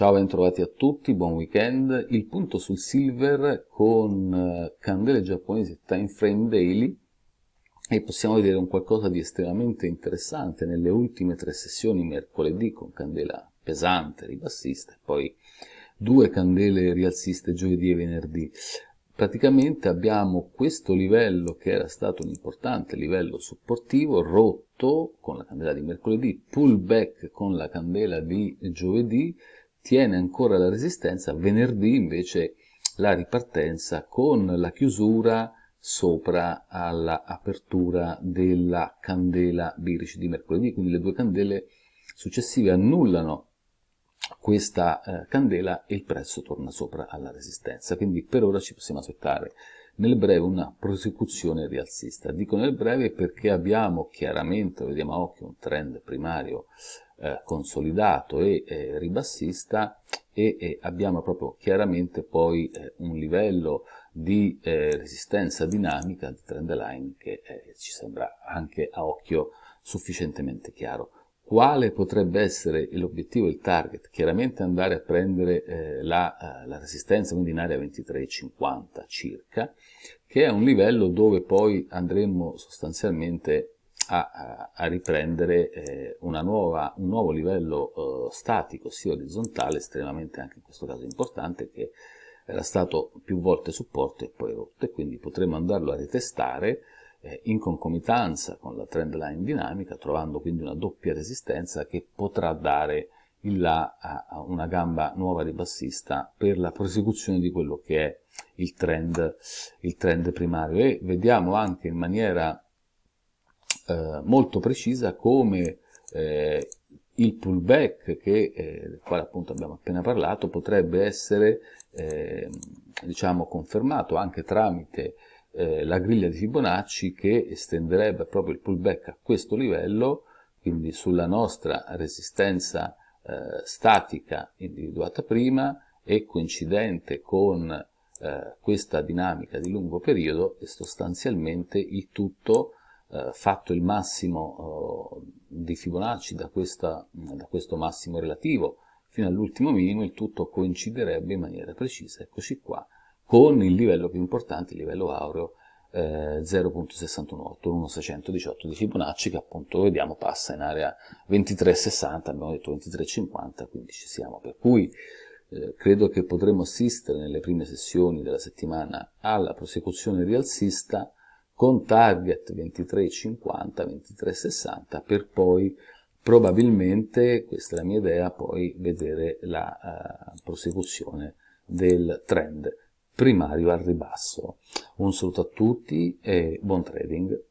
Ciao, bentrovati a tutti, buon weekend. Il punto sul silver con eh, candele giapponesi time frame daily e possiamo vedere un qualcosa di estremamente interessante nelle ultime tre sessioni mercoledì con candela pesante, ribassista e poi due candele rialziste giovedì e venerdì praticamente abbiamo questo livello che era stato un importante livello supportivo rotto con la candela di mercoledì, pullback con la candela di giovedì, tiene ancora la resistenza, venerdì invece la ripartenza con la chiusura sopra all'apertura della candela birici di mercoledì, quindi le due candele successive annullano questa eh, candela e il prezzo torna sopra alla resistenza, quindi per ora ci possiamo aspettare nel breve una prosecuzione rialzista. Dico nel breve perché abbiamo chiaramente, vediamo a occhio, un trend primario eh, consolidato e eh, ribassista e, e, abbiamo proprio chiaramente poi eh, un livello di eh, resistenza dinamica di trend line che eh, ci sembra anche a occhio sufficientemente chiaro quale potrebbe essere l'obiettivo, il target? Chiaramente andare a prendere eh, la, eh, la, resistenza, quindi in area 23,50 circa, che è un livello dove poi andremo sostanzialmente a, a riprendere eh, nuova, un nuovo livello eh, statico, sia orizzontale, estremamente anche in questo caso importante, che era stato più volte supporto e poi rotto, e quindi potremo andarlo a ritestare eh, in concomitanza con la trend line dinamica, trovando quindi una doppia resistenza che potrà dare il là a una gamba nuova ribassista per la prosecuzione di quello che è il trend, il trend primario. E vediamo anche in maniera eh, molto precisa come eh, il pullback che, eh, del quale appunto abbiamo appena parlato potrebbe essere eh, diciamo confermato anche tramite eh, la griglia di Fibonacci che estenderebbe proprio il pullback a questo livello, quindi sulla nostra resistenza eh, statica individuata prima e coincidente con eh, questa dinamica di lungo periodo è sostanzialmente il tutto eh, fatto il massimo oh, di Fibonacci da, questa, da questo massimo relativo fino all'ultimo minimo, il tutto coinciderebbe in maniera precisa. Eccoci qua con il livello più importante, il livello aureo eh, 0.618, 1618 di Fibonacci che appunto vediamo passa in area 2360, abbiamo detto 2350, quindi ci siamo. Per cui eh, credo che potremo assistere nelle prime sessioni della settimana alla prosecuzione rialzista con target 2350, 2360 per poi probabilmente, questa è la mia idea, poi vedere la eh, prosecuzione del trend primario al ribasso. Un saluto a tutti e buon trading.